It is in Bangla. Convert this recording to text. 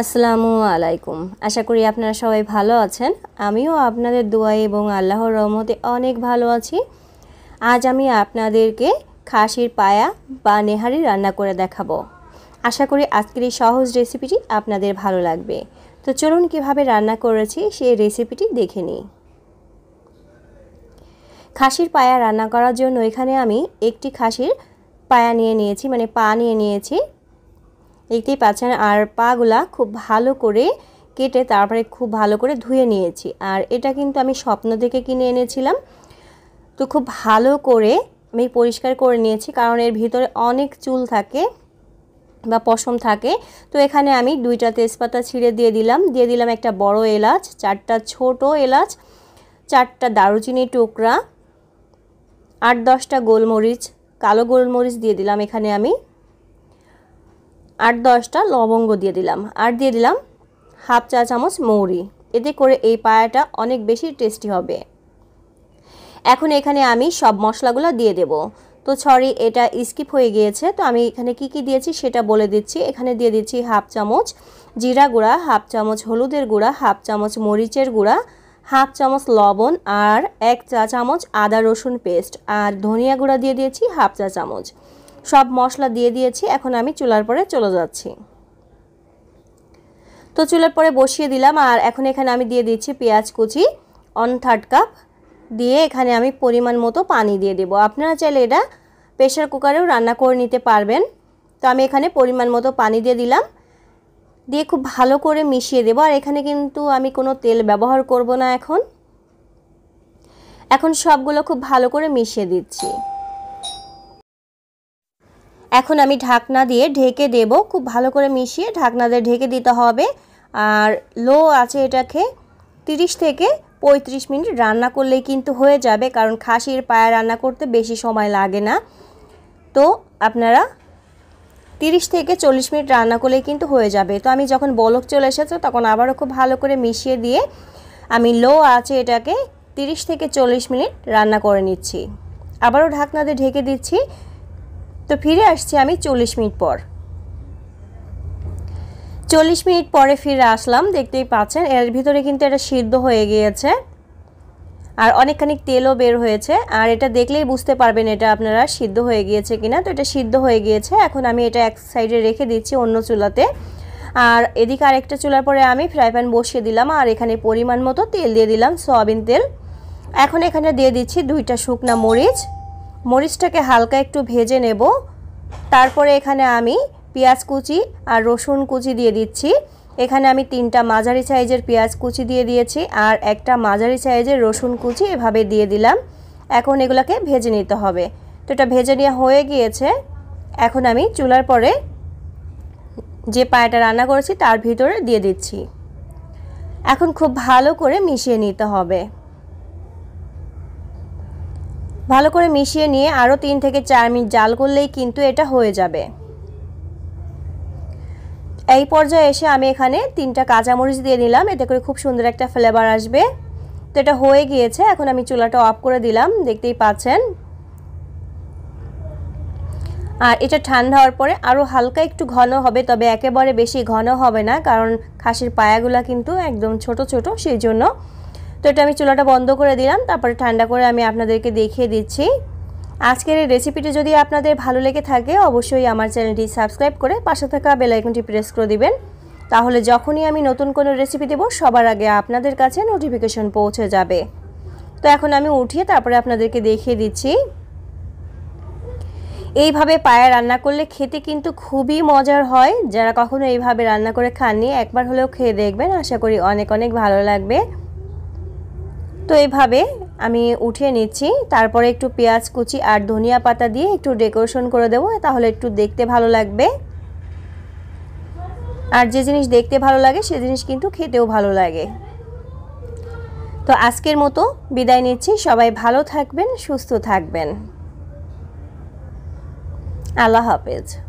আসসালামু আলাইকুম আশা করি আপনারা সবাই ভালো আছেন আমিও আপনাদের দোয়াই এবং আল্লাহর রহমতে অনেক ভালো আছি আজ আমি আপনাদেরকে খাসির পায়া বা নেহারি রান্না করে দেখাবো আশা করি আজকের এই সহজ রেসিপিটি আপনাদের ভালো লাগবে তো চলুন কিভাবে রান্না করেছি সেই রেসিপিটি দেখে নিই খাসির পায়া রান্না করার জন্য এখানে আমি একটি খাসির পায়া নিয়ে নিয়েছি মানে পা নিয়ে নিয়েছি দেখতেই পাচ্ছেন আর পাগুলা খুব ভালো করে কেটে তারপরে খুব ভালো করে ধুয়ে নিয়েছি আর এটা কিন্তু আমি স্বপ্ন থেকে কিনে এনেছিলাম তো খুব ভালো করে আমি পরিষ্কার করে নিয়েছি কারণ এর ভিতরে অনেক চুল থাকে বা পশম থাকে তো এখানে আমি দুইটা তেজপাতা ছিঁড়ে দিয়ে দিলাম দিয়ে দিলাম একটা বড় এলাচ চারটা ছোট এলাচ চারটা দারুচিনি টুকরা আট দশটা গোলমরিচ কালো গোলমরিচ দিয়ে দিলাম এখানে আমি আট দশটা লবঙ্গ দিয়ে দিলাম আর দিয়ে দিলাম হাফ চা চামচ মৌরি এতে করে এই পায়াটা অনেক বেশি টেস্টি হবে এখন এখানে আমি সব মশলাগুলো দিয়ে দেব তো সরি এটা স্কিপ হয়ে গিয়েছে তো আমি এখানে কি কি দিয়েছি সেটা বলে দিচ্ছি এখানে দিয়ে দিচ্ছি হাফ চামচ জিরা গুঁড়া হাফ চামচ হলুদের গুঁড়া হাফ চামচ মরিচের গুঁড়া হাফ চামচ লবণ আর এক চা চামচ আদা রসুন পেস্ট আর ধনিয়া গুঁড়া দিয়ে দিয়েছি হাফ চা চামচ সব মশলা দিয়ে দিয়েছি এখন আমি চুলার পরে চলে যাচ্ছি তো চুলার পরে বসিয়ে দিলাম আর এখন এখানে আমি দিয়ে দিচ্ছি পেঁয়াজ কুচি অন থার্ড কাপ দিয়ে এখানে আমি পরিমাণ মতো পানি দিয়ে দেব আপনারা চাইলে এটা প্রেশার কুকারেও রান্না করে নিতে পারবেন তো আমি এখানে পরিমাণ মতো পানি দিয়ে দিলাম দিয়ে খুব ভালো করে মিশিয়ে দেবো আর এখানে কিন্তু আমি কোনো তেল ব্যবহার করব না এখন এখন সবগুলো খুব ভালো করে মিশিয়ে দিচ্ছি এখন আমি ঢাকনা দিয়ে ঢেকে দেব খুব ভালো করে মিশিয়ে ঢাকনা দিয়ে ঢেকে দিতে হবে আর লো আছে এটাকে 30 থেকে পঁয়ত্রিশ মিনিট রান্না করলেই কিন্তু হয়ে যাবে কারণ খাসির পায়া রান্না করতে বেশি সময় লাগে না তো আপনারা 30 থেকে চল্লিশ মিনিট রান্না করলেই কিন্তু হয়ে যাবে তো আমি যখন বলক চলে এসেছে তখন আবারও খুব ভালো করে মিশিয়ে দিয়ে আমি লো আছে এটাকে 30 থেকে চল্লিশ মিনিট রান্না করে নিচ্ছি আবারও ঢাকনা দিয়ে ঢেকে দিচ্ছি তো ফিরে আসছি আমি চল্লিশ মিনিট পর চল্লিশ মিনিট পরে ফিরে আসলাম দেখতেই পাচ্ছেন এর ভিতরে কিন্তু এটা সিদ্ধ হয়ে গিয়েছে আর অনেকখানি তেলও বের হয়েছে আর এটা দেখলেই বুঝতে পারবেন এটা আপনারা সিদ্ধ হয়ে গিয়েছে কিনা তো এটা সিদ্ধ হয়ে গিয়েছে এখন আমি এটা এক সাইডে রেখে দিচ্ছি অন্য চুলাতে আর এদিকে আরেকটা চুলার পরে আমি ফ্রাই প্যান বসিয়ে দিলাম আর এখানে পরিমাণ মতো তেল দিয়ে দিলাম সয়াবিন তেল এখন এখানে দিয়ে দিচ্ছি দুইটা শুকনা মরিচ মরিচটাকে হালকা একটু ভেজে নেব তারপরে এখানে আমি পেঁয়াজ কুচি আর রসুন কুচি দিয়ে দিচ্ছি এখানে আমি তিনটা মাঝারি সাইজের পেঁয়াজ কুচি দিয়ে দিয়েছি আর একটা মাঝারি সাইজের রসুন কুচি এভাবে দিয়ে দিলাম এখন এগুলাকে ভেজে নিতে হবে তো এটা ভেজে নেওয়া হয়ে গিয়েছে এখন আমি চুলার পরে যে পায়েটা রান্না করেছি তার ভিতরে দিয়ে দিচ্ছি এখন খুব ভালো করে মিশিয়ে নিতে হবে ভালো করে মিশিয়ে নিয়ে আরও তিন থেকে চার মিনিট জাল করলেই কিন্তু এটা হয়ে যাবে এই পর্যায়ে এসে আমি এখানে তিনটা কাঁচামরিচ দিয়ে নিলাম এতে করে খুব সুন্দর একটা ফ্লেভার আসবে তো এটা হয়ে গিয়েছে এখন আমি চুলাটা অফ করে দিলাম দেখতেই পাচ্ছেন আর এটা ঠান্ডা হওয়ার পরে আরও হালকা একটু ঘন হবে তবে একেবারে বেশি ঘন হবে না কারণ খাসির পায়াগুলা কিন্তু একদম ছোট ছোট সেই জন্য তো এটা আমি চুলাটা বন্ধ করে দিলাম তারপরে ঠান্ডা করে আমি আপনাদেরকে দেখিয়ে দিচ্ছি আজকের এই রেসিপিটি যদি আপনাদের ভালো লেগে থাকে অবশ্যই আমার চ্যানেলটি সাবস্ক্রাইব করে পাশে থাকা বেলাইকনটি প্রেস করে দিবেন তাহলে যখনই আমি নতুন কোনো রেসিপি দেব সবার আগে আপনাদের কাছে নোটিফিকেশন পৌঁছে যাবে তো এখন আমি উঠিয়ে তারপরে আপনাদেরকে দেখিয়ে দিচ্ছি এইভাবে পায়া রান্না করলে খেতে কিন্তু খুবই মজার হয় যারা কখনো এইভাবে রান্না করে খাননি একবার হলেও খেয়ে দেখবেন আশা করি অনেক অনেক ভালো লাগবে তো এইভাবে আমি উঠিয়ে নিচ্ছি তারপরে একটু পেঁয়াজ কুচি আর ধনিয়া পাতা দিয়ে একটু ডেকোরেশন করে দেবো তাহলে একটু দেখতে ভালো লাগবে আর যে জিনিস দেখতে ভালো লাগে সে জিনিস কিন্তু খেতেও ভালো লাগে তো আজকের মতো বিদায় নিচ্ছি সবাই ভালো থাকবেন সুস্থ থাকবেন আল্লাহ হাফেজ